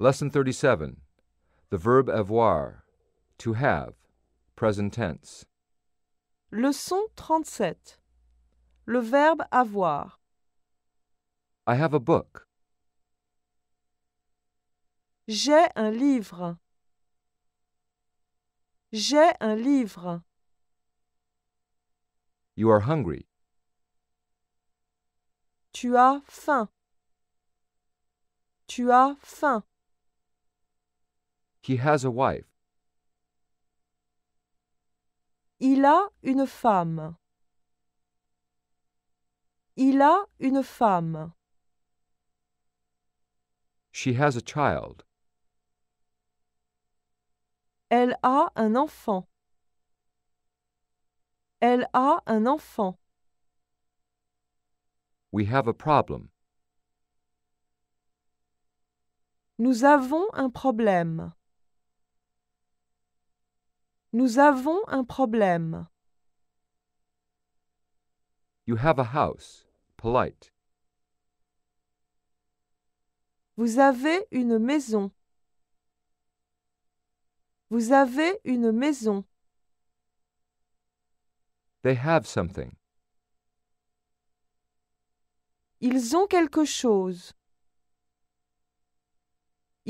Lesson 37. The verb avoir, to have, present tense. Leçon 37. Le verbe avoir. I have a book. J'ai un livre. J'ai un livre. You are hungry. Tu as faim. Tu as faim. He has a wife. Il a une femme. Il a une femme. She has a child. Elle a un enfant. Elle a un enfant. We have a problem. Nous avons un problème. Nous avons un problème. You have a house. Polite. Vous avez une maison. Vous avez une maison. They have something. Ils ont quelque chose.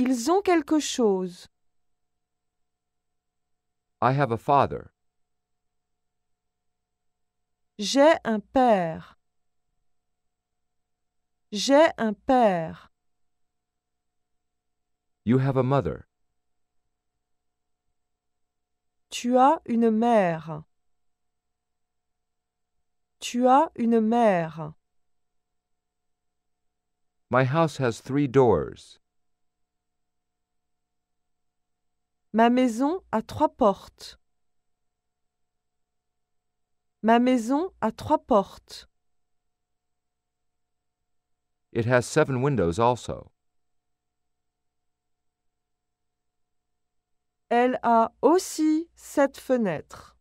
Ils ont quelque chose. I have a father. J'ai un père. J'ai un père. You have a mother. Tu as une mère. Tu as une mère. My house has three doors. Ma maison a trois portes. Ma maison a trois portes. It has seven windows also. Elle a aussi sept fenêtres.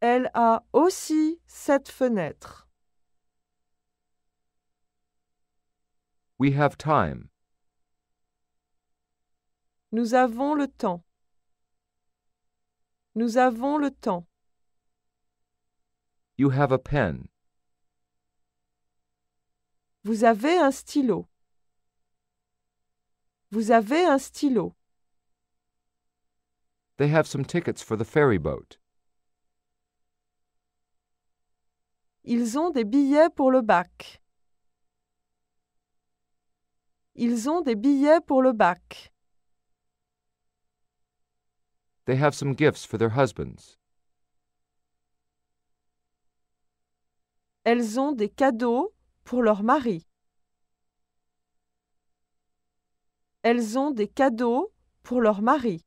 Elle a aussi sept fenêtres. We have time. Nous avons le temps. Nous avons le temps. You have a pen. Vous avez un stylo. Vous avez un stylo. They have some tickets for the ferry boat. Ils ont des billets pour le bac. Ils ont des billets pour le bac. They have some gifts for their husbands. Elles ont des cadeaux pour leur mari. Elles ont des cadeaux pour leur mari.